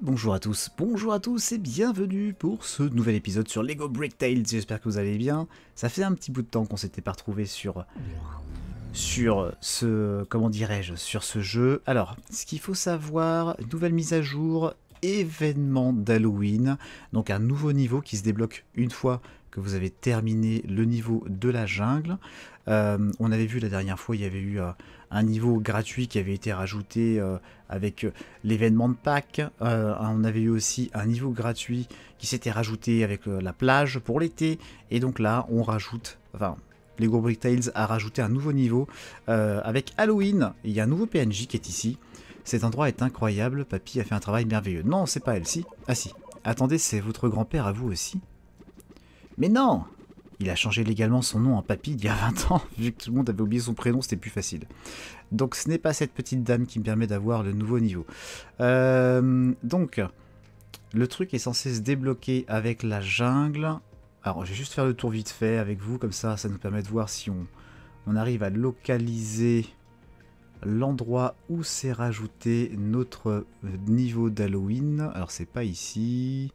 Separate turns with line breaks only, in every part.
bonjour à tous, bonjour à tous et bienvenue pour ce nouvel épisode sur Lego Brick Tales, j'espère que vous allez bien. Ça fait un petit bout de temps qu'on s'était pas retrouvé sur sur ce comment dirais-je, sur ce jeu. Alors, ce qu'il faut savoir, nouvelle mise à jour, événement d'Halloween, donc un nouveau niveau qui se débloque une fois que vous avez terminé le niveau de la jungle. Euh, on avait vu la dernière fois, il y avait eu euh, un niveau gratuit qui avait été rajouté euh, avec euh, l'événement de Pâques. Euh, on avait eu aussi un niveau gratuit qui s'était rajouté avec la plage pour l'été. Et donc là, on rajoute, enfin, les Brick Tales a rajouté un nouveau niveau avec Halloween. Il y a un nouveau PNJ qui est ici. Cet endroit est incroyable, papy a fait un travail merveilleux. Non, c'est pas elle, si. Ah si. Attendez, c'est votre grand-père à vous aussi. Mais non il a changé légalement son nom en papy il y a 20 ans, vu que tout le monde avait oublié son prénom, c'était plus facile. Donc ce n'est pas cette petite dame qui me permet d'avoir le nouveau niveau. Euh, donc, le truc est censé se débloquer avec la jungle. Alors je vais juste faire le tour vite fait avec vous, comme ça, ça nous permet de voir si on, on arrive à localiser l'endroit où s'est rajouté notre euh, niveau d'Halloween. Alors c'est pas ici,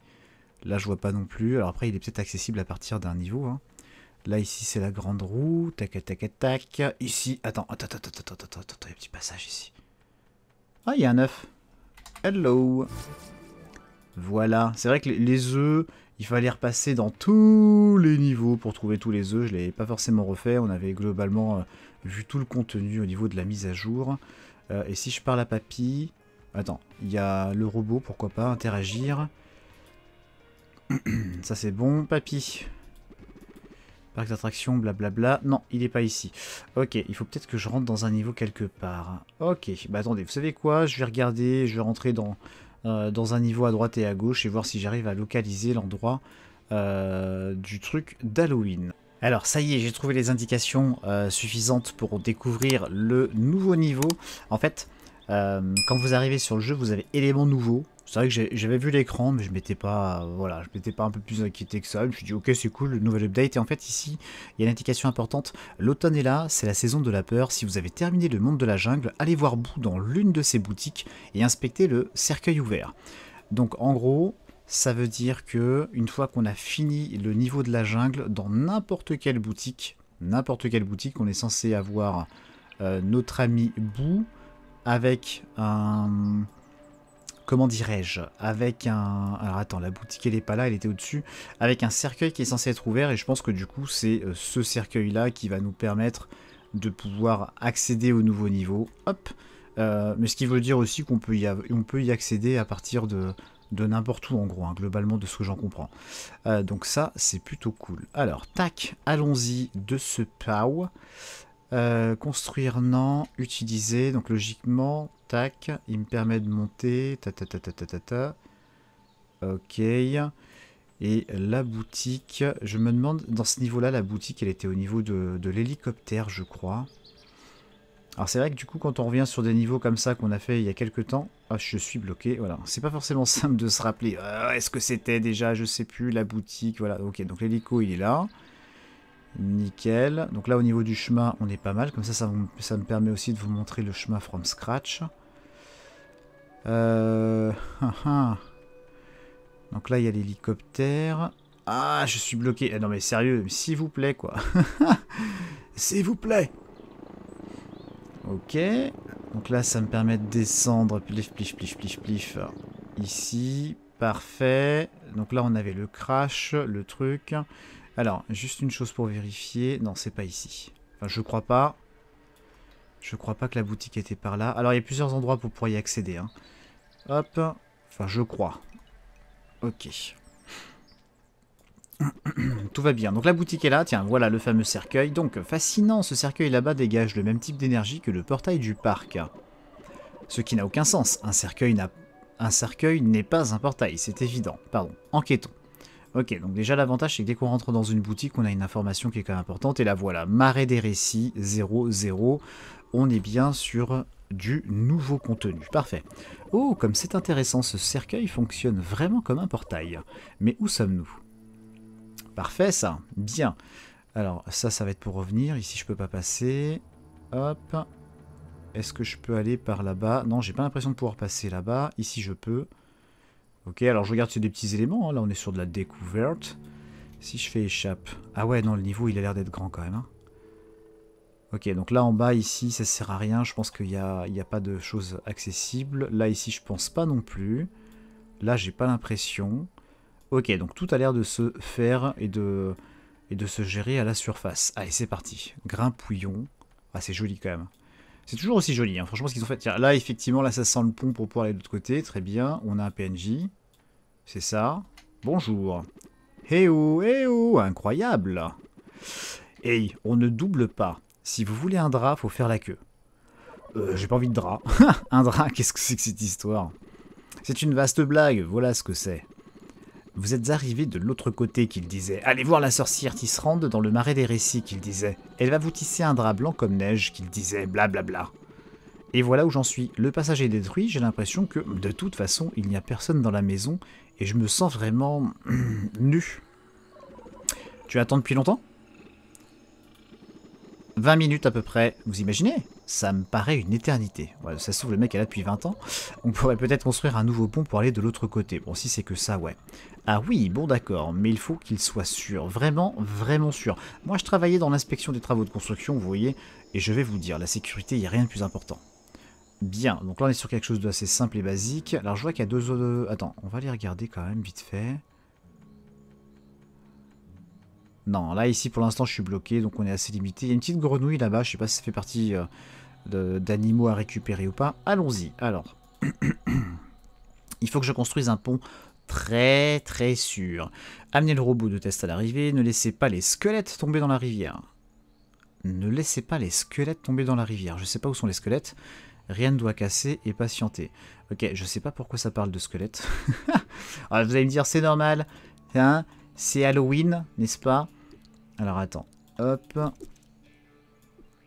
là je vois pas non plus. Alors après il est peut-être accessible à partir d'un niveau. Hein. Là, ici, c'est la grande roue. Tac, tac, tac. Ici, attends, attends, attends, attends, attends, attends, il y a un petit passage ici. Ah, il y a un œuf. Hello. Voilà. C'est vrai que les œufs, il fallait repasser dans tous les niveaux pour trouver tous les œufs. Je ne pas forcément refait. On avait globalement euh, vu tout le contenu au niveau de la mise à jour. Euh, et si je parle à Papy... Attends, il y a le robot, pourquoi pas, interagir. Ça c'est bon, Papy. Parc d'attraction, blablabla. Non, il n'est pas ici. Ok, il faut peut-être que je rentre dans un niveau quelque part. Ok, bah attendez, vous savez quoi Je vais regarder, je vais rentrer dans, euh, dans un niveau à droite et à gauche et voir si j'arrive à localiser l'endroit euh, du truc d'Halloween. Alors ça y est, j'ai trouvé les indications euh, suffisantes pour découvrir le nouveau niveau. En fait, quand vous arrivez sur le jeu, vous avez éléments nouveaux, c'est vrai que j'avais vu l'écran, mais je m'étais pas, voilà, je m'étais pas un peu plus inquiété que ça. Je me suis dit, ok, c'est cool, le nouvel update. Et en fait, ici, il y a une indication importante. L'automne est là, c'est la saison de la peur. Si vous avez terminé le monde de la jungle, allez voir Bou dans l'une de ses boutiques et inspectez le cercueil ouvert. Donc, en gros, ça veut dire que une fois qu'on a fini le niveau de la jungle, dans n'importe quelle boutique, n'importe quelle boutique, on est censé avoir euh, notre ami Bou avec un comment dirais-je, avec un... Alors attends, la boutique elle est pas là, elle était au-dessus, avec un cercueil qui est censé être ouvert, et je pense que du coup c'est euh, ce cercueil-là qui va nous permettre de pouvoir accéder au nouveau niveau. Hop euh, Mais ce qui veut dire aussi qu'on peut, y peut y accéder à partir de, de n'importe où en gros, hein, globalement de ce que j'en comprends. Euh, donc ça, c'est plutôt cool. Alors, tac, allons-y de ce POW. Euh, construire, non. Utiliser, donc logiquement, tac. Il me permet de monter. Ta ta ta ta ta ta ta. Ok. Et la boutique, je me demande, dans ce niveau-là, la boutique, elle était au niveau de, l'hélicoptère, je crois. Alors c'est vrai que du coup, quand on revient sur des niveaux comme ça qu'on a fait il y a quelques temps, ah, je suis bloqué, voilà. C'est pas forcément simple de se rappeler, euh, est-ce que c'était déjà, je sais plus, la boutique, voilà. Ok, donc l'hélico, il est là. Nickel. Donc là, au niveau du chemin, on est pas mal. Comme ça, ça, me permet aussi de vous montrer le chemin from scratch. Euh, ah, ah. Donc là, il y a l'hélicoptère. Ah, je suis bloqué. Eh, non, mais sérieux, s'il vous plaît, quoi. s'il vous plaît. Ok. Donc là, ça me permet de descendre. Plif, plif, plif, plif, plif. Ici. Parfait. Donc là, on avait le crash, le truc. Alors, juste une chose pour vérifier. Non, c'est pas ici. Enfin, je crois pas. Je crois pas que la boutique était par là. Alors, il y a plusieurs endroits pour pouvoir y accéder. Hein. Hop. Enfin, je crois. Ok. Tout va bien. Donc la boutique est là. Tiens, voilà le fameux cercueil. Donc, fascinant, ce cercueil là-bas dégage le même type d'énergie que le portail du parc. Ce qui n'a aucun sens. Un cercueil n'a... Un cercueil n'est pas un portail, c'est évident. Pardon. Enquêtons. Ok, donc déjà l'avantage c'est que dès qu'on rentre dans une boutique, on a une information qui est quand même importante, et la voilà, marée des récits, 0, on est bien sur du nouveau contenu. Parfait. Oh, comme c'est intéressant, ce cercueil fonctionne vraiment comme un portail. Mais où sommes-nous Parfait ça, bien. Alors ça, ça va être pour revenir, ici je peux pas passer. Hop. Est-ce que je peux aller par là-bas Non, j'ai pas l'impression de pouvoir passer là-bas. Ici je peux. Ok, alors je regarde sur des petits éléments. Hein. Là, on est sur de la découverte. Si je fais échappe... Ah ouais, non, le niveau, il a l'air d'être grand quand même. Hein. Ok, donc là en bas, ici, ça sert à rien. Je pense qu'il n'y a, a pas de choses accessibles. Là, ici, je pense pas non plus. Là, j'ai pas l'impression. Ok, donc tout a l'air de se faire et de, et de se gérer à la surface. Allez, c'est parti. Grimpouillon. Ah, c'est joli quand même. C'est toujours aussi joli, hein. franchement, ce qu'ils ont fait. là, effectivement, là, ça sent le pont pour pouvoir aller de l'autre côté. Très bien, on a un PNJ. C'est ça. Bonjour. Eh oh, eh oh, incroyable. Hey, on ne double pas. Si vous voulez un drap, faut faire la queue. Euh, j'ai pas envie de drap. un drap, qu'est-ce que c'est que cette histoire C'est une vaste blague, voilà ce que c'est. Vous êtes arrivés de l'autre côté, qu'il disait. Allez voir la sorcière tisserande dans le marais des récits, qu'il disait. Elle va vous tisser un drap blanc comme neige, qu'il disait, blablabla. Bla bla. Et voilà où j'en suis. Le passage est détruit, j'ai l'impression que, de toute façon, il n'y a personne dans la maison, et je me sens vraiment nu. Tu attends depuis longtemps 20 minutes à peu près, vous imaginez Ça me paraît une éternité. Ouais, ça trouve, le mec est là depuis 20 ans. On pourrait peut-être construire un nouveau pont pour aller de l'autre côté. Bon, si c'est que ça, ouais. Ah oui, bon d'accord, mais il faut qu'il soit sûr. Vraiment, vraiment sûr. Moi, je travaillais dans l'inspection des travaux de construction, vous voyez, et je vais vous dire, la sécurité, il n'y a rien de plus important. Bien, donc là on est sur quelque chose d'assez simple et basique. Alors je vois qu'il y a deux autres... Attends, on va les regarder quand même vite fait. Non, là ici pour l'instant je suis bloqué, donc on est assez limité. Il y a une petite grenouille là-bas, je sais pas si ça fait partie euh, d'animaux à récupérer ou pas. Allons-y, alors. Il faut que je construise un pont très très sûr. Amenez le robot de test à l'arrivée, ne laissez pas les squelettes tomber dans la rivière. Ne laissez pas les squelettes tomber dans la rivière. Je sais pas où sont les squelettes. Rien ne doit casser et patienter. Ok, je sais pas pourquoi ça parle de squelettes. Alors, ah, vous allez me dire, c'est normal. Hein c'est Halloween, n'est-ce pas Alors attends. Hop.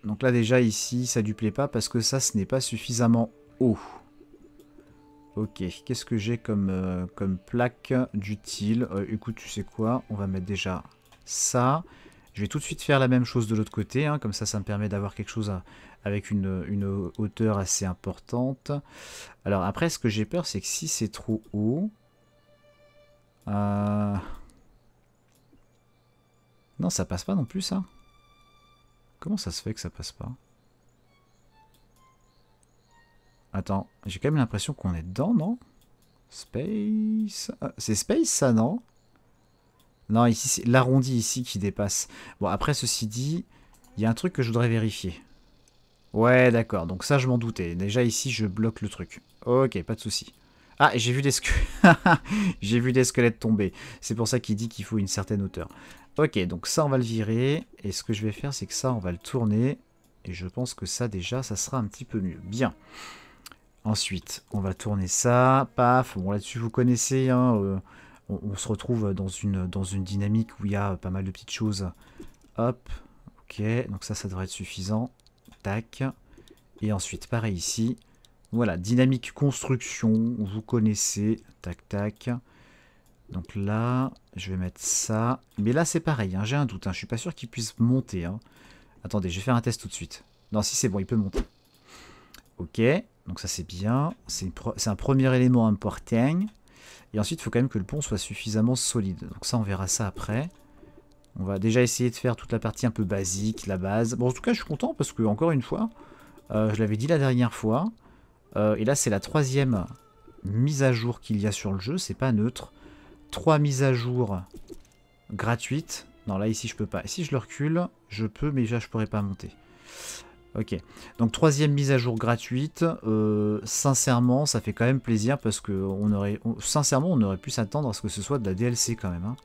Donc là déjà ici, ça du plaît pas parce que ça, ce n'est pas suffisamment haut. Ok, qu'est-ce que j'ai comme, euh, comme plaque d'utile euh, Écoute, tu sais quoi On va mettre déjà ça. Je vais tout de suite faire la même chose de l'autre côté, hein, comme ça ça me permet d'avoir quelque chose avec une, hauteur assez importante. Alors après ce que j'ai peur c'est que si c'est trop haut... Euh, non ça passe pas non plus ça. Comment ça se fait que ça passe pas Attends, j'ai quand même l'impression qu'on est dedans, non Space... Euh, c'est Space ça, non non, ici, c'est l'arrondi ici qui dépasse. Bon, après, ceci dit, il y a un truc que je voudrais vérifier. Ouais, d'accord. Donc ça, je m'en doutais. Déjà, ici, je bloque le truc. Ok, pas de souci. Ah, j'ai vu des j'ai vu des squelettes tomber. C'est pour ça qu'il dit qu'il faut une certaine hauteur. Ok, donc ça, on va le virer. Et ce que je vais faire, c'est que ça, on va le tourner. Et je pense que ça, déjà, ça sera un petit peu mieux. Bien. Ensuite, on va tourner ça. Paf. Bon, là-dessus, vous connaissez, hein... Euh, on, se retrouve dans une, dans une dynamique où il y a pas mal de petites choses. Hop, ok, donc ça, ça devrait être suffisant. Tac. Et ensuite, pareil ici. Voilà, dynamique construction, vous connaissez. Tac, tac. Donc là, je vais mettre ça. Mais là, c'est pareil, hein, j'ai un doute. Hein, je suis pas sûr qu'il puisse monter. Hein. Attendez, je vais faire un test tout de suite. Non, si c'est bon, il peut monter. Ok, donc ça c'est bien. C'est un premier élément important. Et ensuite, il faut quand même que le pont soit suffisamment solide. Donc ça, on verra ça après. On va déjà essayer de faire toute la partie un peu basique, la base. Bon, en tout cas, je suis content parce que, encore une fois, euh, je l'avais dit la dernière fois, euh, et là, c'est la troisième mise à jour qu'il y a sur le jeu, c'est pas neutre. Trois mises à jour gratuites. Non, là, ici, je peux pas. si je le recule, je peux, mais déjà, je pourrais pas monter. Ok, donc troisième mise à jour gratuite. Euh, sincèrement, ça fait quand même plaisir parce que on aurait, sincèrement, on aurait pu s'attendre à ce que ce soit de la DLC quand même. Hein.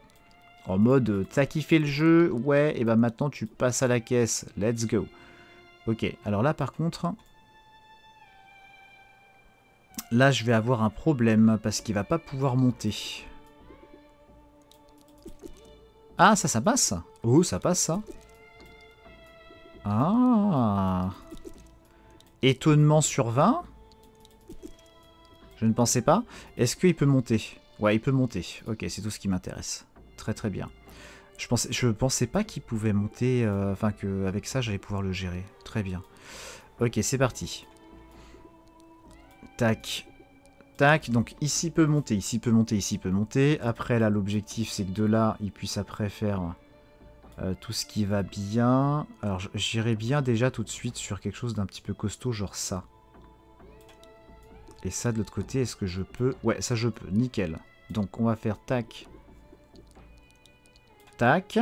En mode, euh, t'as kiffé le jeu, ouais, et bah ben maintenant tu passes à la caisse, let's go. Ok, alors là par contre, là je vais avoir un problème parce qu'il va pas pouvoir monter. Ah, ça, ça passe Oh, ça passe ça ah Étonnement sur 20 Je ne pensais pas. Est-ce qu'il peut monter Ouais, il peut monter. Ok, c'est tout ce qui m'intéresse. Très très bien. Je pensais, je pensais pas qu'il pouvait monter, euh, enfin qu'avec ça j'allais pouvoir le gérer. Très bien. Ok, c'est parti. Tac. Tac, donc ici peut monter, ici peut monter, ici peut monter. Après là l'objectif c'est que de là il puisse après faire euh, tout ce qui va bien. Alors j'irai bien déjà tout de suite sur quelque chose d'un petit peu costaud, genre ça. Et ça de l'autre côté, est-ce que je peux Ouais, ça je peux, nickel. Donc on va faire tac, tac.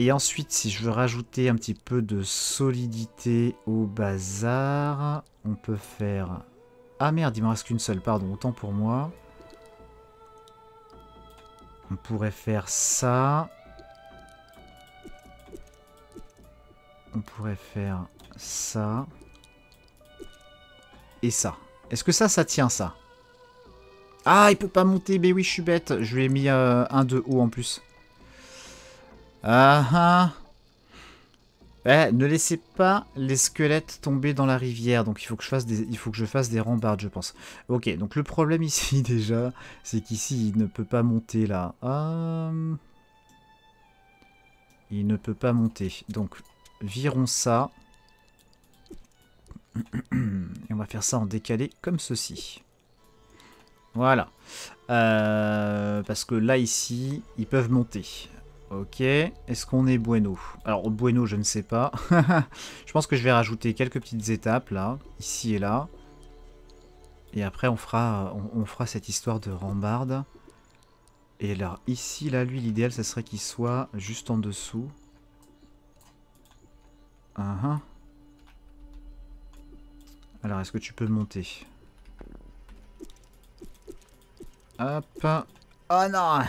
Et ensuite, si je veux rajouter un petit peu de solidité au bazar, on peut faire... Ah merde, il me reste qu'une seule, pardon, autant pour moi. On pourrait faire ça. on pourrait faire ça. Et ça. Est-ce que ça, ça tient, ça Ah, il peut pas monter. Mais ben oui, je suis bête. Je lui ai mis euh, un de haut en plus. Ah ah eh, ne laissez pas les squelettes tomber dans la rivière, donc il faut que je fasse des, il faut que je fasse des je pense. Ok, donc le problème ici déjà, c'est qu'ici il ne peut pas monter là. Euh, il ne peut pas monter, donc virons ça. Et on va faire ça en décalé comme ceci. Voilà. Euh, parce que là, ici, ils peuvent monter. Ok. Est-ce qu'on est bueno Alors, bueno, je ne sais pas. je pense que je vais rajouter quelques petites étapes, là. Ici et là. Et après, on fera, on, fera cette histoire de rambarde. Et alors, ici, là, lui, l'idéal, ce serait qu'il soit juste en dessous. Alors, est-ce que tu peux monter Hop. Oh non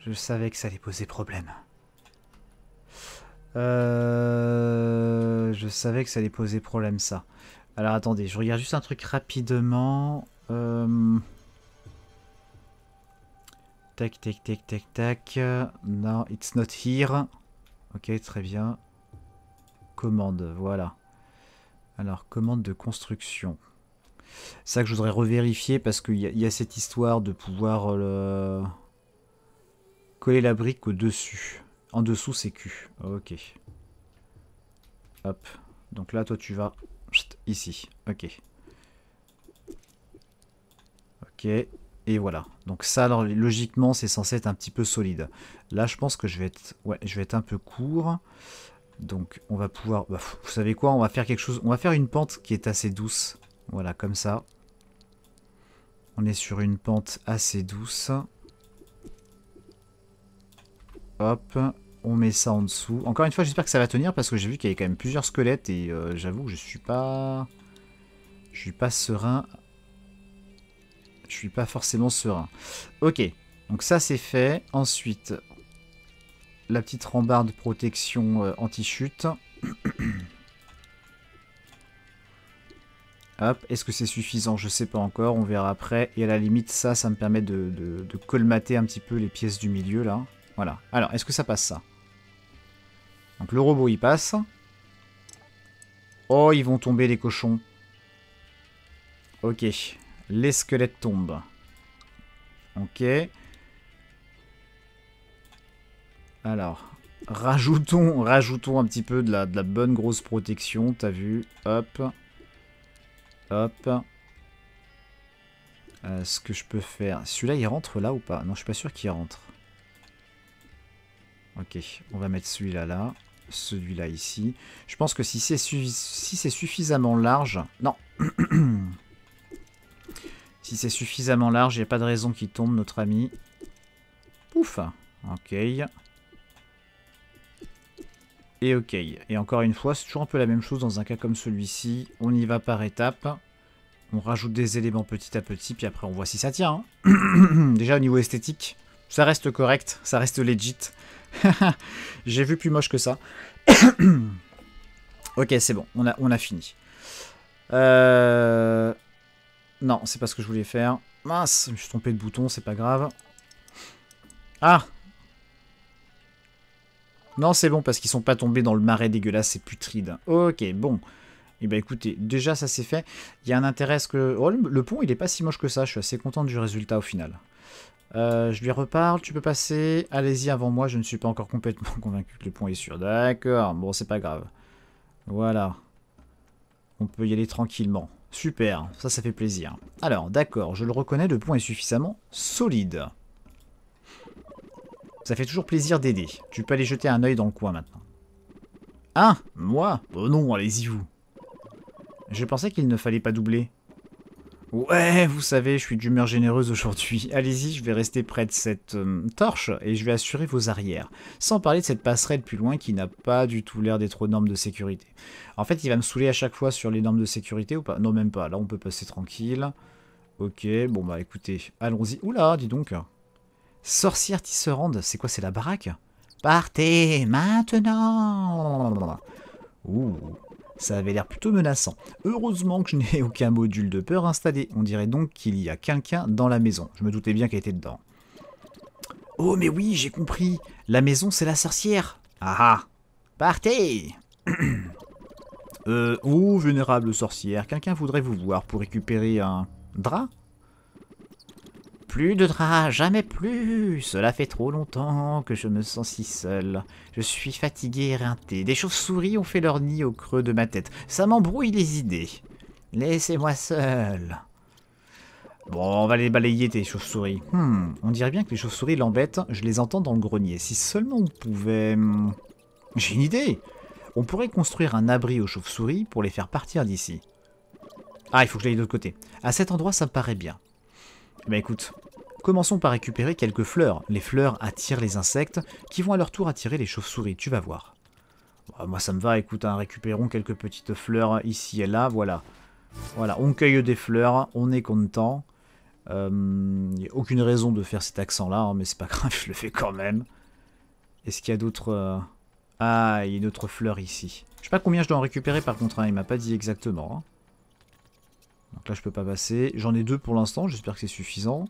Je savais que ça allait poser problème. Je savais que ça allait poser problème, ça. Alors, attendez, je regarde juste un truc rapidement. Tac, tac, tac, tac, tac. Non, it's not here. Ok, très bien commande, voilà. Alors, commande de construction. Ça que je voudrais revérifier parce qu'il y, y, a cette histoire de pouvoir euh, coller la brique au-dessus. En dessous, c'est Q. Ok. Hop. Donc là, toi, tu vas ici. Ok. Ok. Et voilà. Donc ça, alors, logiquement, c'est censé être un petit peu solide. Là, je pense que je vais être, ouais, je vais être un peu court. Donc on va pouvoir... Bah, vous savez quoi On va faire quelque chose... On va faire une pente qui est assez douce. Voilà, comme ça. On est sur une pente assez douce. Hop, on met ça en dessous. Encore une fois, j'espère que ça va tenir parce que j'ai vu qu'il y avait quand même plusieurs squelettes et euh, j'avoue que je suis pas... Je suis pas serein. Je suis pas forcément serein. Ok, donc ça c'est fait. Ensuite, la petite rambarde protection euh, anti-chute. Hop, est-ce que c'est suffisant Je sais pas encore, on verra après. Et à la limite, ça, ça me permet de, colmater un petit peu les pièces du milieu, là. Voilà. Alors, est-ce que ça passe, ça Donc, le robot, il passe. Oh, ils vont tomber, les cochons. Ok. Les squelettes tombent. Ok. Alors, rajoutons, rajoutons un petit peu de la, bonne grosse protection, t'as vu Hop. Hop. Euh, ce que je peux faire... Celui-là, il rentre là ou pas Non, je suis pas sûr qu'il rentre. Ok, on va mettre celui-là là, celui-là ici. Je pense que si c'est suffisamment large... Non Si c'est suffisamment large, il n'y a pas de raison qu'il tombe, notre ami. Pouf Ok et OK. Et encore une fois, c'est toujours un peu la même chose dans un cas comme celui-ci. On y va par étapes. On rajoute des éléments petit à petit, puis après on voit si ça tient. Hein. Déjà au niveau esthétique, ça reste correct, ça reste legit. J'ai vu plus moche que ça. ok, c'est bon, on a, on a fini. Euh, non, c'est pas ce que je voulais faire. Mince, je me suis trompé de bouton, c'est pas grave. Ah non, c'est bon, parce qu'ils sont pas tombés dans le marais dégueulasse et putride. Ok, bon. Et eh ben écoutez, déjà ça c'est fait. Il y a un intérêt à ce que... Oh, le pont, il est pas si moche que ça. Je suis assez content du résultat au final. Euh, je lui reparle, tu peux passer. Allez-y avant moi, je ne suis pas encore complètement convaincu que le pont est sûr. D'accord, bon, c'est pas grave. Voilà. On peut y aller tranquillement. Super, ça, ça fait plaisir. Alors, d'accord, je le reconnais, le pont est suffisamment solide. Ça fait toujours plaisir d'aider. Tu peux aller jeter un œil dans le coin maintenant. Hein Moi Oh non, allez-y vous. Je pensais qu'il ne fallait pas doubler. Ouais, vous savez, je suis d'humeur généreuse aujourd'hui. Allez-y, je vais rester près de cette euh, torche et je vais assurer vos arrières. Sans parler de cette passerelle plus loin qui n'a pas du tout l'air d'être aux normes de sécurité. En fait, il va me saouler à chaque fois sur les normes de sécurité ou pas Non, même pas. Là, on peut passer tranquille. Ok, bon bah écoutez, allons-y. Oula, dis donc. Sorcière tisserande, c'est quoi, c'est la baraque Partez maintenant Ouh, ça avait l'air plutôt menaçant. Heureusement que je n'ai aucun module de peur installé. On dirait donc qu'il y a quelqu'un dans la maison. Je me doutais bien qu'elle était dedans. Oh mais oui, j'ai compris. La maison, c'est la sorcière. Ah ah Partez Euh, oh, vénérable sorcière, quelqu'un voudrait vous voir pour récupérer un drap plus de draps, jamais plus Cela fait trop longtemps que je me sens si seul. Je suis fatigué et éreinté. Des chauves-souris ont fait leur nid au creux de ma tête. Ça m'embrouille les idées. Laissez-moi seul. Bon, on va les balayer tes chauves-souris. Hmm, on dirait bien que les chauves-souris l'embêtent. Je les entends dans le grenier. Si seulement on pouvait... Hmm. J'ai une idée On pourrait construire un abri aux chauves-souris pour les faire partir d'ici. Ah, il faut que j'aille de l'autre côté. À cet endroit, ça me paraît bien. Bah écoute, commençons par récupérer quelques fleurs. Les fleurs attirent les insectes, qui vont à leur tour attirer les chauves-souris, tu vas voir. Oh, moi ça me va, écoute, hein, récupérons quelques petites fleurs ici et là, voilà. Voilà, on cueille des fleurs, on est content. Il euh, a aucune raison de faire cet accent-là, hein, mais c'est pas grave, je le fais quand même. Est-ce qu'il y a d'autres... Euh, ah, il y a une autre fleur ici. Je sais pas combien je dois en récupérer par contre, hein, il m'a pas dit exactement. Donc là, je peux pas passer. J'en ai deux pour l'instant, j'espère que c'est suffisant.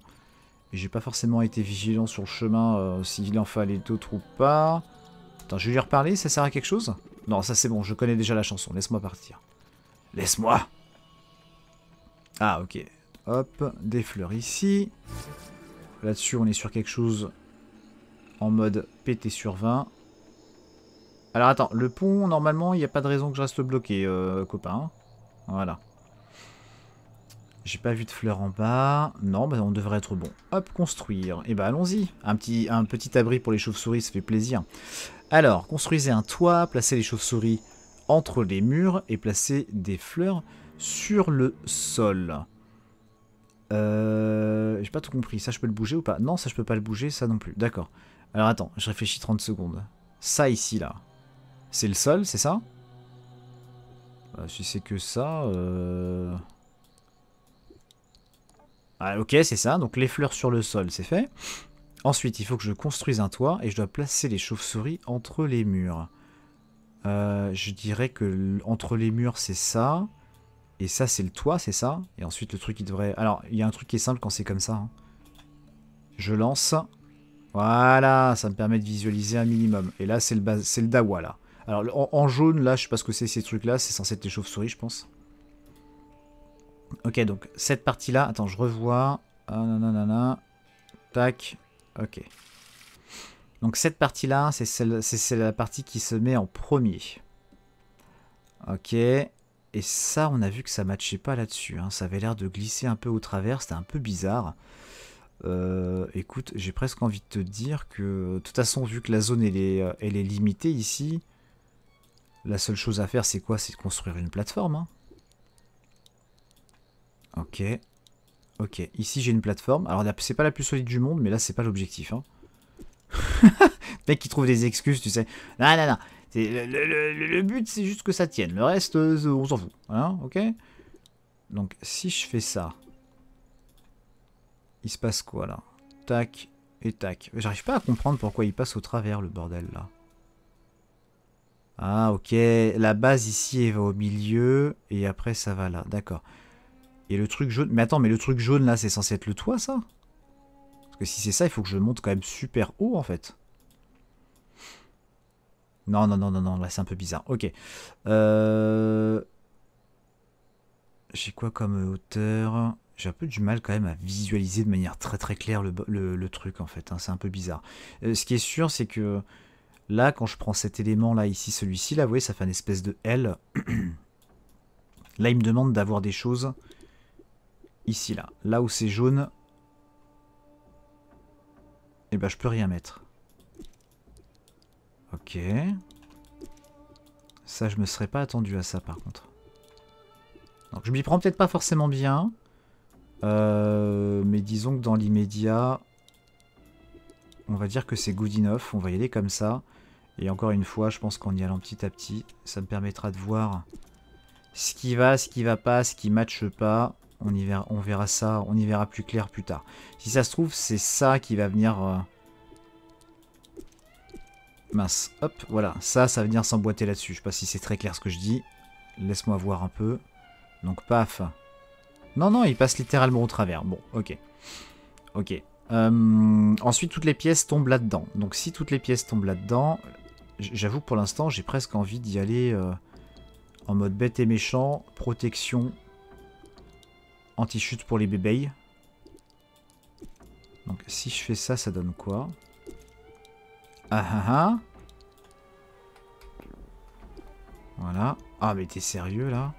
Et J'ai pas forcément été vigilant sur le chemin, euh, s'il en fallait d'autres ou pas. Attends, je vais lui reparler, ça sert à quelque chose Non, ça c'est bon, je connais déjà la chanson, laisse-moi partir. Laisse-moi Ah, ok. Hop, des fleurs ici. Là-dessus, on est sur quelque chose en mode PT sur 20. Alors attends, le pont, normalement, il n'y a pas de raison que je reste bloqué, euh, copain. Voilà. J'ai pas vu de fleurs en bas. Non, bah on devrait être bon. Hop, construire. Et eh bah ben, allons-y. Un petit, un petit abri pour les chauves-souris, ça fait plaisir. Alors, construisez un toit, placez les chauves-souris entre les murs et placez des fleurs sur le sol. Euh, J'ai pas tout compris. Ça, je peux le bouger ou pas Non, ça, je peux pas le bouger, ça non plus. D'accord. Alors attends, je réfléchis 30 secondes. Ça ici, là. C'est le sol, c'est ça euh, Si c'est que ça... Euh... Ah, ok, c'est ça. Donc les fleurs sur le sol, c'est fait. Ensuite, il faut que je construise un toit et je dois placer les chauves-souris entre les murs. Euh, je dirais que entre les murs, c'est ça. Et ça, c'est le toit, c'est ça. Et ensuite, le truc, qui devrait... Alors, il y a un truc qui est simple quand c'est comme ça. Hein. Je lance. Voilà, ça me permet de visualiser un minimum. Et là, c'est le, le dawa, là. Alors, en, jaune, là, je sais pas ce que c'est ces trucs-là. C'est censé être les chauves-souris, je pense. Ok, donc cette partie-là, attends, je revois. Ah, non. tac, ok. Donc cette partie-là, c'est la partie qui se met en premier. Ok, et ça, on a vu que ça matchait pas là-dessus. Hein. Ça avait l'air de glisser un peu au travers, c'était un peu bizarre. Euh, écoute, j'ai presque envie de te dire que, de toute façon, vu que la zone elle est, elle est limitée ici, la seule chose à faire, c'est quoi C'est de construire une plateforme. Hein. Ok. Ok, ici j'ai une plateforme. Alors c'est pas la plus solide du monde, mais là c'est pas l'objectif. Hein. mec qui trouve des excuses, tu sais. Non, non, non. Le, but c'est juste que ça tienne. Le reste, euh, on s'en fout. Hein, ok Donc si je fais ça, il se passe quoi là Tac et tac. J'arrive pas à comprendre pourquoi il passe au travers le bordel là. Ah ok, la base ici va au milieu et après ça va là, d'accord. Et le truc jaune... Mais attends, mais le truc jaune là, c'est censé être le toit, ça Parce que si c'est ça, il faut que je monte quand même super haut, en fait. Non, non, non, non, non, là c'est un peu bizarre. Ok. Euh, j'ai quoi comme hauteur J'ai un peu du mal quand même à visualiser de manière très très claire le, truc en fait. Hein, c'est un peu bizarre. Euh, ce qui est sûr, c'est que là, quand je prends cet élément là, ici, celui-ci, là, vous voyez, ça fait une espèce de L. là, il me demande d'avoir des choses Ici, là. Là où c'est jaune. Eh ben, je peux rien mettre. Ok. Ça, je me serais pas attendu à ça, par contre. Donc, je m'y prends peut-être pas forcément bien. Euh, mais disons que dans l'immédiat, on va dire que c'est good enough. On va y aller comme ça. Et encore une fois, je pense qu'en y allant petit à petit, ça me permettra de voir ce qui va, ce qui va pas, ce qui matche pas. On, y verra, on verra ça, on y verra plus clair plus tard. Si ça se trouve, c'est ça qui va venir... Euh, mince, hop, voilà. Ça, ça va venir s'emboîter là-dessus. Je sais pas si c'est très clair ce que je dis. Laisse-moi voir un peu. Donc, paf. Non, non, il passe littéralement au travers. Bon, ok. Ok. Euh, ensuite, toutes les pièces tombent là-dedans. Donc, si toutes les pièces tombent là-dedans, j'avoue, pour l'instant, j'ai presque envie d'y aller euh, en mode bête et méchant, protection, anti-chute pour les bébés. Donc si je fais ça, ça donne quoi Ah ah ah Voilà. Ah mais t'es sérieux là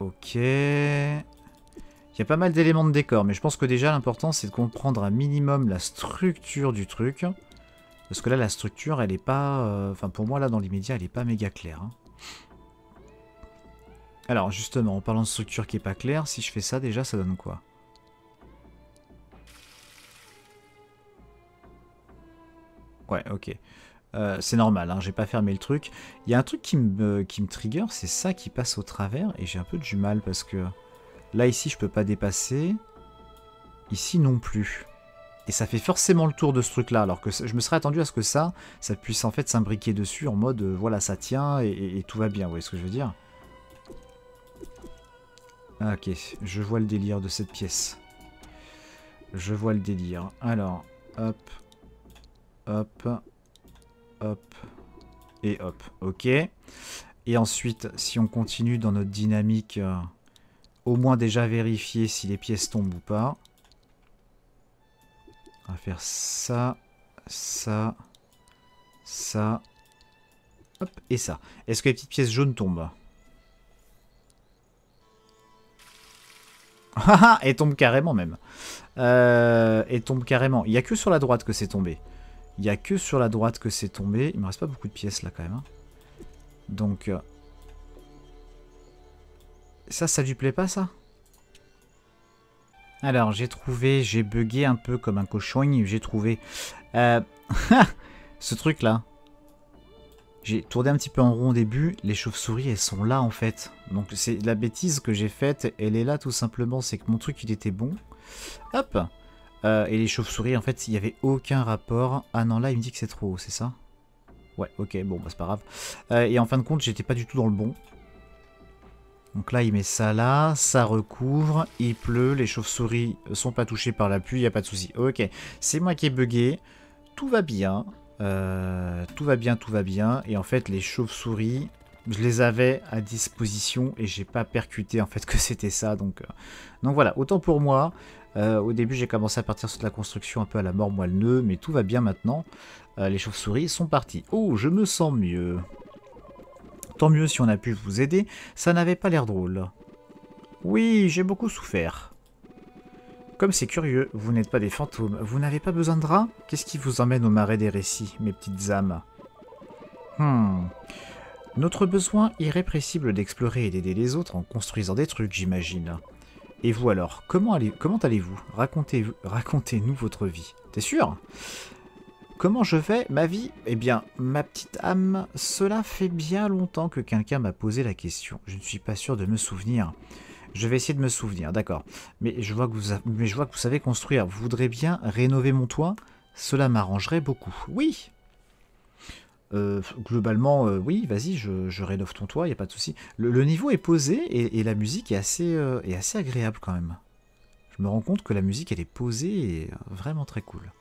Ok. Il y a pas mal d'éléments de décor, mais je pense que déjà l'important c'est de comprendre un minimum la structure du truc. Parce que là la structure elle est pas... Euh, enfin pour moi là dans l'immédiat elle est pas méga claire. Hein. Alors justement, en parlant de structure qui est pas claire, si je fais ça déjà, ça donne quoi Ouais, ok. Euh, c'est normal, hein, j'ai pas fermé le truc. Il y a un truc qui me, euh, qui me trigger, c'est ça qui passe au travers, et j'ai un peu du mal parce que là, ici, je peux pas dépasser. Ici non plus. Et ça fait forcément le tour de ce truc-là, alors que je me serais attendu à ce que ça, ça puisse en fait s'imbriquer dessus en mode, euh, voilà, ça tient et, et, tout va bien, vous voyez ce que je veux dire ah, ok, je vois le délire de cette pièce. Je vois le délire. Alors, hop, hop, hop, et hop. Ok. Et ensuite, si on continue dans notre dynamique, euh, au moins déjà vérifier si les pièces tombent ou pas. On va faire ça, ça, ça, hop, et ça. Est-ce que les petites pièces jaunes tombent Ah, ah, et tombe carrément même. Euh, et tombe carrément. Il n'y a que sur la droite que c'est tombé. Il n'y a que sur la droite que c'est tombé. Il me reste pas beaucoup de pièces là quand même. Hein. Donc... Euh, ça, ça lui plaît pas ça Alors, j'ai trouvé... J'ai bugué un peu comme un cochon. J'ai trouvé... Euh, ce truc là. J'ai tourné un petit peu en rond au début, les chauves-souris elles sont là en fait. Donc c'est la bêtise que j'ai faite, elle est là tout simplement, c'est que mon truc il était bon. Hop euh, Et les chauves-souris en fait il n'y avait aucun rapport. Ah non là il me dit que c'est trop haut, c'est ça Ouais ok bon bah c'est pas grave. Euh, et en fin de compte j'étais pas du tout dans le bon. Donc là il met ça là, ça recouvre, il pleut, les chauves-souris sont pas touchées par la pluie, il a pas de souci. Ok, c'est moi qui ai bugué, tout va bien, euh, tout va bien, tout va bien. Et en fait, les chauves-souris, je les avais à disposition et j'ai pas percuté en fait que c'était ça. Donc, euh, donc voilà, autant pour moi. Euh, au début, j'ai commencé à partir sur la construction un peu à la mort moelle mais tout va bien maintenant. les chauves-souris sont parties. Oh, je me sens mieux. Tant mieux si on a pu vous aider. Ça n'avait pas l'air drôle. Oui, j'ai beaucoup souffert. Comme c'est curieux, vous n'êtes pas des fantômes, vous n'avez pas besoin de rats Qu'est-ce qui vous emmène au marais des récits, mes petites âmes Hmm... Notre besoin irrépressible d'explorer et d'aider les autres en construisant des trucs, j'imagine. Et vous alors, comment allez-vous Racontez-nous votre vie. T'es sûr Comment je vais Ma vie Eh bien, ma petite âme, cela fait bien longtemps que quelqu'un m'a posé la question. Je ne suis pas sûr de me souvenir. Je vais essayer de me souvenir, d'accord. Mais, je vois que vous mais je vois que vous savez construire. Vous voudrez bien rénover mon toit Cela m'arrangerait beaucoup. Oui euh, globalement, euh, oui, vas-y, je, rénove ton toit, il n'y a pas de souci. Le, niveau est posé et, la musique est assez, euh, est assez agréable quand même. Je me rends compte que la musique, elle est posée et vraiment très cool.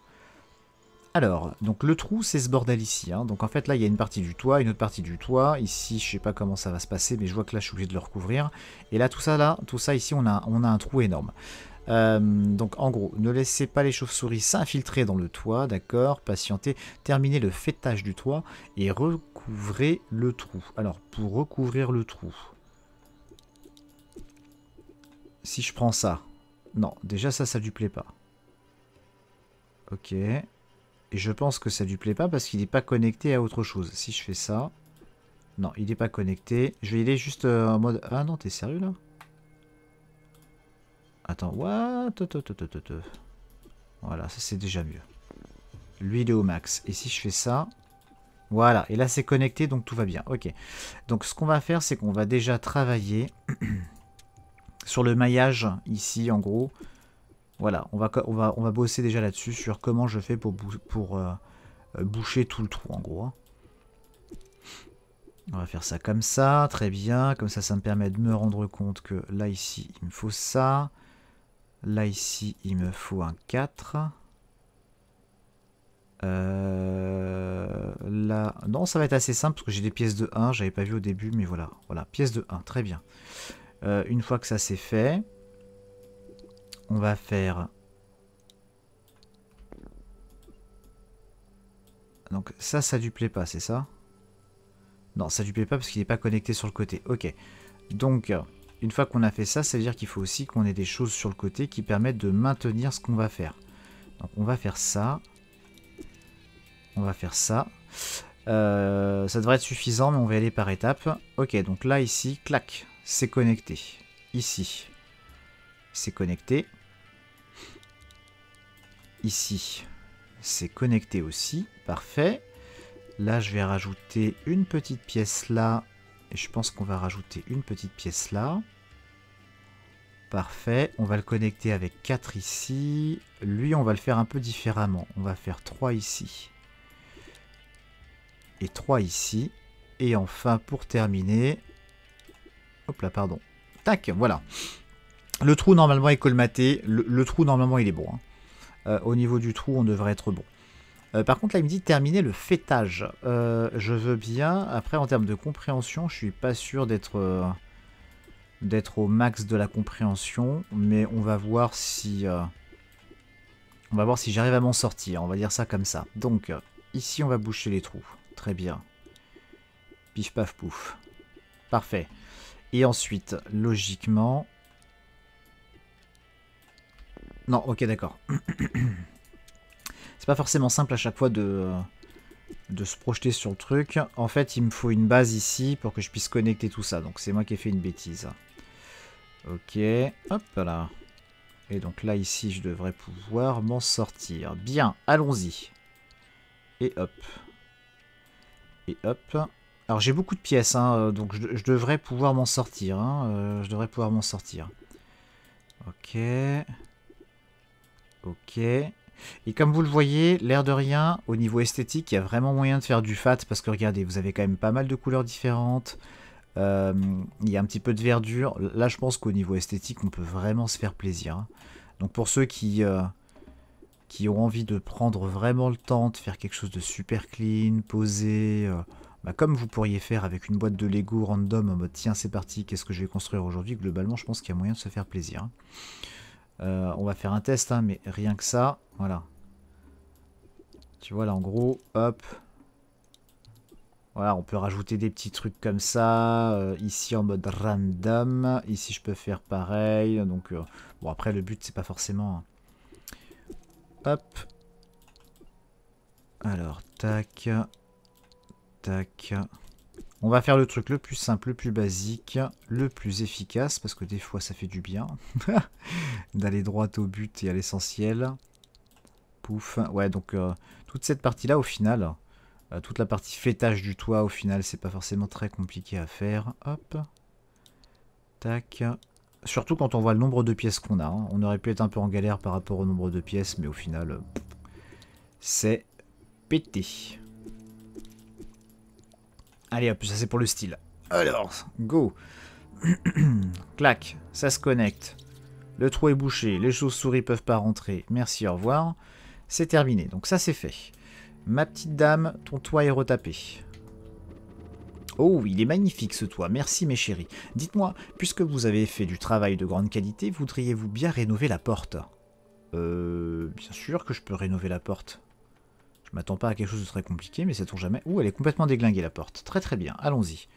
Alors, donc le trou, c'est ce bordel ici. Hein. Donc en fait, là, il y a une partie du toit, une autre partie du toit. Ici, je sais pas comment ça va se passer, mais je vois que là, je suis obligé de le recouvrir. Et là, tout ça, là, tout ça, ici, on a, on a un trou énorme. Euh, donc en gros, ne laissez pas les chauves-souris s'infiltrer dans le toit, d'accord Patientez, terminez le fêtage du toit et recouvrez le trou. Alors, pour recouvrir le trou, si je prends ça, non, déjà ça, ça lui plaît pas. Ok. Et je pense que ça lui plaît pas parce qu'il n'est pas connecté à autre chose. Si je fais ça... Non, il n'est pas connecté. Je vais y aller juste euh, en mode... Ah non, t'es sérieux là Attends, what Voilà, ça c'est déjà mieux. Lui, il est au max. Et si je fais ça... Voilà, et là c'est connecté, donc tout va bien. Ok, donc ce qu'on va faire, c'est qu'on va déjà travailler sur le maillage ici, en gros. Voilà, on va, va, on va bosser déjà là-dessus sur comment je fais pour, pour euh, euh, boucher tout le trou en gros. Hein. On va faire ça comme ça, très bien. Comme ça, ça me permet de me rendre compte que là, ici, il me faut ça. Là, ici, il me faut un 4. Euh, là, non, ça va être assez simple parce que j'ai des pièces de 1. J'avais pas vu au début, mais voilà. Voilà, pièce de 1, très bien. une fois que ça c'est fait, on va faire donc ça ça lui plaît pas c'est ça non ça lui plaît pas parce qu'il n'est pas connecté sur le côté ok donc une fois qu'on a fait ça ça veut dire qu'il faut aussi qu'on ait des choses sur le côté qui permettent de maintenir ce qu'on va faire donc on va faire ça on va faire ça euh, ça devrait être suffisant mais on va aller par étapes ok donc là ici clac c'est connecté ici c'est connecté ici. C'est connecté aussi, parfait. Là, je vais rajouter une petite pièce là. Et je pense qu'on va rajouter une petite pièce là. Parfait. On va le connecter avec 4 ici. Lui, on va le faire un peu différemment. On va faire 3 ici. Et 3 ici. Et enfin, pour terminer... Hop là, pardon. Tac, voilà. Le trou, normalement, est colmaté. Le, trou, normalement, il est bon. Hein. Euh, au niveau du trou, on devrait être bon. Euh, par contre, là, il me dit terminer le fêtage. Euh, je veux bien. Après, en termes de compréhension, je suis pas sûr d'être d'être au max de la compréhension, mais on va voir si on va voir si j'arrive à m'en sortir. On va dire ça comme ça. Donc, ici, on va boucher les trous. Très bien. Pif paf pouf. Parfait. Et ensuite, logiquement, non, ok, d'accord. C'est pas forcément simple à chaque fois de, de se projeter sur le truc. En fait, il me faut une base ici pour que je puisse connecter tout ça. Donc c'est moi qui ai fait une bêtise. Ok, hop là. Et donc là, ici, je devrais pouvoir m'en sortir. Bien, allons-y. Et hop. Et hop. Alors j'ai beaucoup de pièces, hein, euh, donc je, devrais pouvoir m'en sortir. Hein. Euh, je devrais pouvoir m'en sortir. Ok. Ok. Et comme vous le voyez, l'air de rien, au niveau esthétique, il y a vraiment moyen de faire du fat, parce que regardez, vous avez quand même pas mal de couleurs différentes, euh, il y a un petit peu de verdure. Là, je pense qu'au niveau esthétique, on peut vraiment se faire plaisir. Hein. Donc pour ceux qui, euh, qui ont envie de prendre vraiment le temps de faire quelque chose de super clean, posé, euh, bah, comme vous pourriez faire avec une boîte de Lego random en mode tiens c'est parti, qu'est-ce que je vais construire aujourd'hui, globalement je pense qu'il y a moyen de se faire plaisir. Hein. Euh, on va faire un test, hein, mais rien que ça, voilà. Tu vois là, en gros, hop. Voilà, on peut rajouter des petits trucs comme ça. Euh, ici en mode random. Ici, je peux faire pareil. Donc, euh, bon, après, le but, c'est pas forcément. Hein. Hop. Alors, tac. Tac. On va faire le truc le plus simple, le plus basique, le plus efficace, parce que des fois ça fait du bien d'aller droit au but et à l'essentiel. Pouf. Ouais, donc euh, toute cette partie-là, au final, euh, toute la partie fêtage du toit, au final, c'est pas forcément très compliqué à faire. Hop. Tac. Surtout quand on voit le nombre de pièces qu'on a. Hein. On aurait pu être un peu en galère par rapport au nombre de pièces, mais au final, euh, c'est pété. Allez hop, ça c'est pour le style. Alors, go. Clac, ça se connecte. Le trou est bouché, les chauves-souris peuvent pas rentrer. Merci, au revoir. C'est terminé, donc ça c'est fait. Ma petite dame, ton toit est retapé. Oh, il est magnifique ce toit, merci mes chéris. Dites-moi, puisque vous avez fait du travail de grande qualité, voudriez-vous bien rénover la porte Euh, bien sûr que je peux rénover la porte. Je m'attends pas à quelque chose de très compliqué, mais ça on jamais. Ouh, elle est complètement déglinguée la porte. Très très bien, allons-y.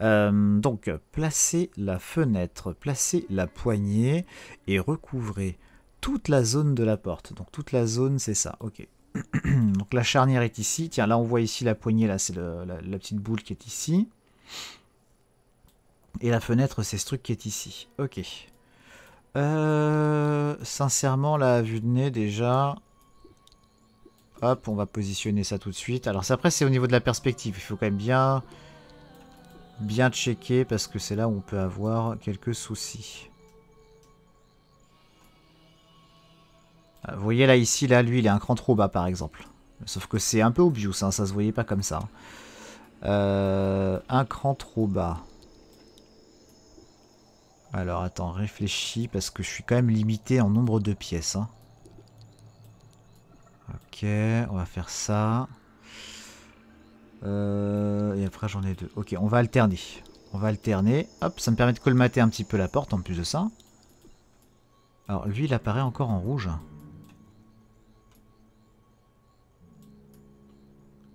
Euh, donc, placez la fenêtre, placez la poignée et recouvrez toute la zone de la porte. Donc toute la zone, c'est ça, ok. donc la charnière est ici. Tiens, là on voit ici la poignée, là c'est la, petite boule qui est ici. Et la fenêtre, c'est ce truc qui est ici. Ok. Euh, sincèrement, la vue de nez, déjà, Hop, on va positionner ça tout de suite. Alors ça, après, c'est au niveau de la perspective. Il faut quand même bien, bien checker parce que c'est là où on peut avoir quelques soucis. Vous voyez là, ici, là, lui, il est un cran trop bas, par exemple. Sauf que c'est un peu obvious, ça hein, ça se voyait pas comme ça. Euh, un cran trop bas. Alors, attends, réfléchis, parce que je suis quand même limité en nombre de pièces. Hein on va faire ça. Euh, et après j'en ai deux. Ok, on va alterner. On va alterner. Hop, ça me permet de colmater un petit peu la porte en plus de ça. Alors lui, il apparaît encore en rouge.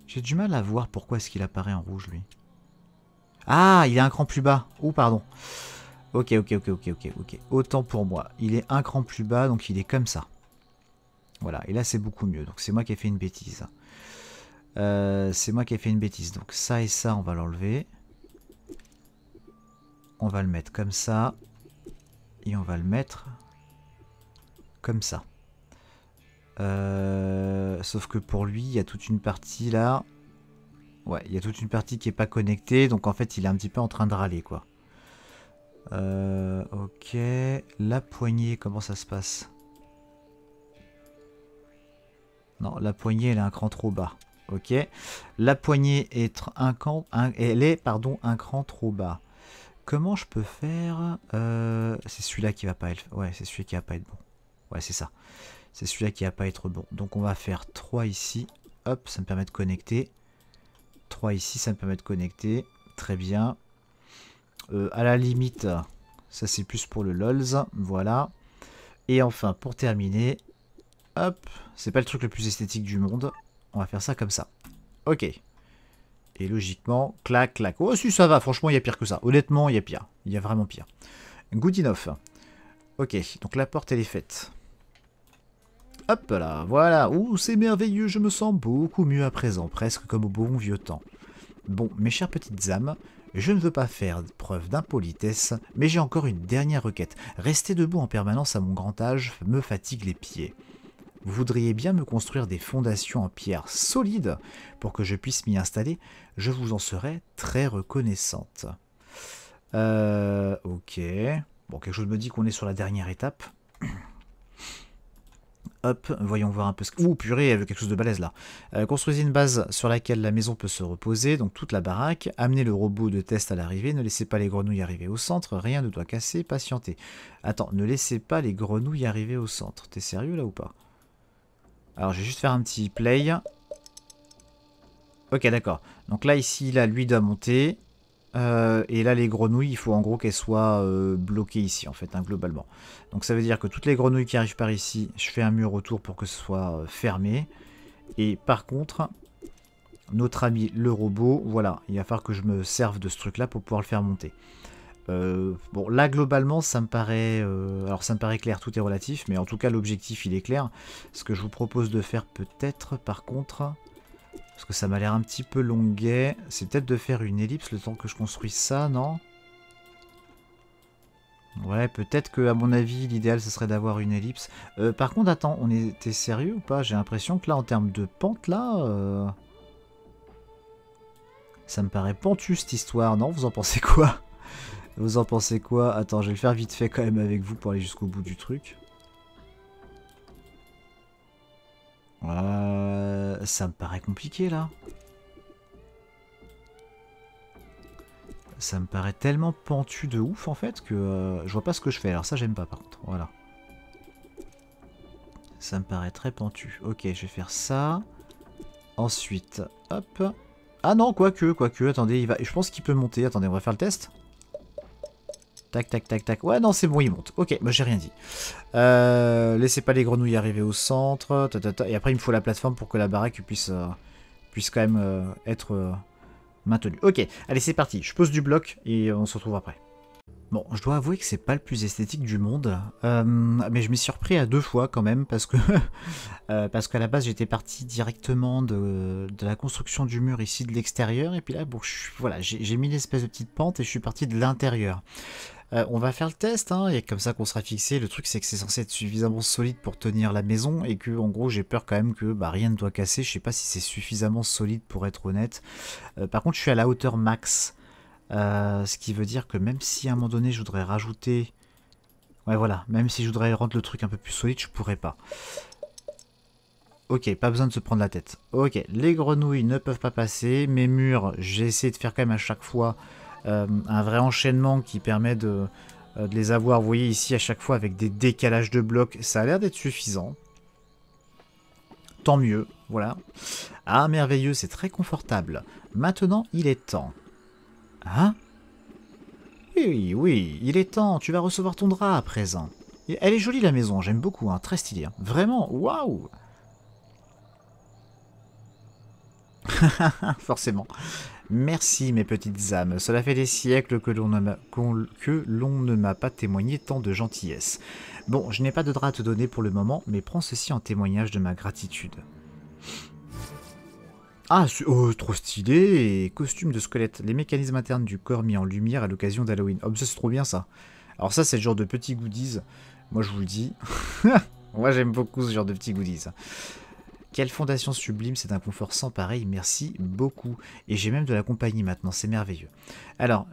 J'ai du mal à voir pourquoi est-ce qu'il apparaît en rouge, lui. Ah, il est un cran plus bas. Ou pardon. Ok, ok, ok, ok, ok, ok. Autant pour moi. Il est un cran plus bas, donc il est comme ça. Voilà, et là c'est beaucoup mieux. Donc c'est moi qui ai fait une bêtise. Euh, c'est moi qui ai fait une bêtise. Donc ça et ça, on va l'enlever. On va le mettre comme ça. Et on va le mettre comme ça. Euh, sauf que pour lui, il y a toute une partie là. Ouais, il y a toute une partie qui est pas connectée. Donc en fait, il est un petit peu en train de râler, quoi. Euh, ok. La poignée, comment ça se passe non, la poignée, elle est un cran trop bas. Ok. La poignée est un cran, elle est pardon un cran trop bas. Comment je peux faire euh, C'est celui-là qui va pas être. Ouais, c'est celui qui va pas être bon. Ouais, c'est ça. C'est celui-là qui va pas être bon. Donc on va faire 3 ici. Hop, ça me permet de connecter. 3 ici, ça me permet de connecter. Très bien. Euh, à la limite, ça c'est plus pour le LOLs. Voilà. Et enfin, pour terminer, Hop, c'est pas le truc le plus esthétique du monde. On va faire ça comme ça. Ok. Et logiquement, clac, clac. Oh si, ça va, franchement, il y a pire que ça. Honnêtement, il y a pire. Il y a vraiment pire. Good enough. Ok, donc la porte, elle est faite. Hop là, voilà. Ouh, c'est merveilleux, je me sens beaucoup mieux à présent, presque comme au bon vieux temps. Bon, mes chères petites âmes, je ne veux pas faire preuve d'impolitesse, mais j'ai encore une dernière requête. Rester debout en permanence à mon grand âge me fatigue les pieds. Vous voudriez bien me construire des fondations en pierre solide pour que je puisse m'y installer. Je vous en serais très reconnaissante. Euh, ok. Bon, quelque chose me dit qu'on est sur la dernière étape. Hop, voyons voir un peu ce... Ouh, purée, elle veut quelque chose de balèze là. Euh, construisez une base sur laquelle la maison peut se reposer, donc toute la baraque. Amenez le robot de test à l'arrivée. Ne laissez pas les grenouilles arriver au centre. Rien ne doit casser. Patientez. Attends, ne laissez pas les grenouilles arriver au centre. T'es sérieux là ou pas alors je vais juste faire un petit play. Ok d'accord. Donc là ici, là, lui doit monter. Euh, et là les grenouilles, il faut en gros qu'elles soient euh, bloquées ici en fait, hein, globalement. Donc ça veut dire que toutes les grenouilles qui arrivent par ici, je fais un mur autour pour que ce soit euh, fermé. Et par contre, notre ami le robot, voilà, il va falloir que je me serve de ce truc là pour pouvoir le faire monter. Euh, bon, là globalement, ça me paraît, euh, alors ça me paraît clair, tout est relatif, mais en tout cas l'objectif il est clair. Ce que je vous propose de faire peut-être, par contre, parce que ça m'a l'air un petit peu longuet, c'est peut-être de faire une ellipse le temps que je construis ça, non Ouais, peut-être que à mon avis, l'idéal ce serait d'avoir une ellipse. Euh, par contre, attends, on était sérieux ou pas J'ai l'impression que là, en termes de pente, là, ça me paraît pentu cette histoire, non Vous en pensez quoi vous en pensez quoi Attends, je vais le faire vite fait quand même avec vous pour aller jusqu'au bout du truc. Ah, ça me paraît compliqué là. Ça me paraît tellement pentu de ouf en fait que euh, je vois pas ce que je fais. Alors ça j'aime pas par contre, voilà. Ça me paraît très pentu. Ok, je vais faire ça. Ensuite, hop. Ah non, quoique, quoique, attendez, il va... je pense qu'il peut monter. Attendez, on va faire le test. Tac, tac, tac, tac. Ouais, non, c'est bon, il monte. Ok, moi, bah, j'ai rien dit. Euh, laissez pas les grenouilles arriver au centre. Et après, il me faut la plateforme pour que la baraque puisse, euh, puisse quand même euh, être maintenue. Ok, allez, c'est parti. Je pose du bloc et on se retrouve après. Bon, je dois avouer que c'est pas le plus esthétique du monde, euh, mais je m'y surpris à deux fois quand même, parce que euh, parce qu'à la base j'étais parti directement de, la construction du mur ici de l'extérieur, et puis là, bon, voilà, j'ai mis l'espèce de petite pente et je suis parti de l'intérieur. Euh, on va faire le test, hein, et comme ça qu'on sera fixé, le truc c'est que c'est censé être suffisamment solide pour tenir la maison, et que en gros j'ai peur quand même que bah, rien ne doit casser, je sais pas si c'est suffisamment solide pour être honnête. par contre je suis à la hauteur max, euh, ce qui veut dire que même si à un moment donné je voudrais rajouter... Ouais voilà, même si je voudrais rendre le truc un peu plus solide, je pourrais pas. Ok, pas besoin de se prendre la tête. Ok, les grenouilles ne peuvent pas passer. Mes murs, j'ai essayé de faire quand même à chaque fois euh, un vrai enchaînement qui permet de, euh, de, les avoir, vous voyez ici à chaque fois avec des décalages de blocs. Ça a l'air d'être suffisant. Tant mieux, voilà. Ah, merveilleux, c'est très confortable. Maintenant, il est temps. Hein oui, oui, il est temps, tu vas recevoir ton drap à présent. Elle est jolie la maison, j'aime beaucoup, un hein, très stylée. Hein. Vraiment, waouh Forcément. Merci mes petites âmes, cela fait des siècles que l'on ne m'a pas témoigné tant de gentillesse. Bon, je n'ai pas de drap à te donner pour le moment, mais prends ceci en témoignage de ma gratitude. Ah, oh, trop stylé costume de squelette. Les mécanismes internes du corps mis en lumière à l'occasion d'Halloween. Oh, ça c'est trop bien ça. Alors ça c'est le genre de petits goodies. Moi je vous le dis. Moi j'aime beaucoup ce genre de petits goodies. Quelle fondation sublime, c'est un confort sans pareil, merci beaucoup. Et j'ai même de la compagnie maintenant, c'est merveilleux. Alors,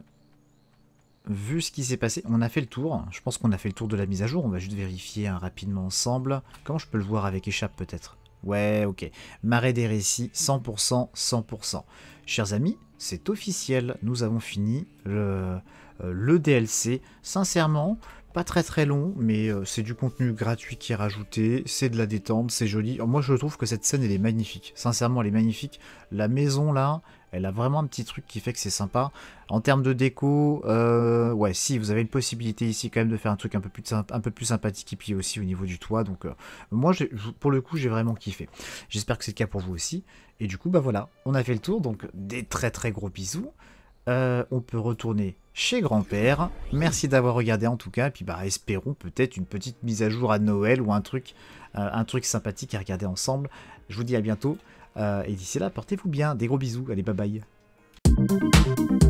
vu ce qui s'est passé, on a fait le tour. Je pense qu'on a fait le tour de la mise à jour, on va juste vérifier hein, rapidement ensemble. Comment je peux le voir avec échappe peut-être Ouais, ok. Marais des récits, 100%, 100%. Chers amis, c'est officiel, nous avons fini le, euh, DLC. Sincèrement, pas très très long, mais euh, c'est du contenu gratuit qui est rajouté, c'est de la détente, c'est joli. Moi je trouve que cette scène elle est magnifique, sincèrement elle est magnifique. La maison là, elle a vraiment un petit truc qui fait que c'est sympa. En termes de déco, euh, ouais, si vous avez une possibilité ici quand même de faire un truc un peu plus, un peu plus sympathique et puis aussi au niveau du toit. Donc euh, moi, pour le coup, j'ai vraiment kiffé. J'espère que c'est le cas pour vous aussi. Et du coup, bah voilà, on a fait le tour. Donc des très très gros bisous. Euh, on peut retourner chez grand-père. Merci d'avoir regardé en tout cas. Et puis bah espérons peut-être une petite mise à jour à Noël ou un truc, un truc sympathique à regarder ensemble. Je vous dis à bientôt. Euh, et d'ici là, portez-vous bien. Des gros bisous. Allez, bye bye.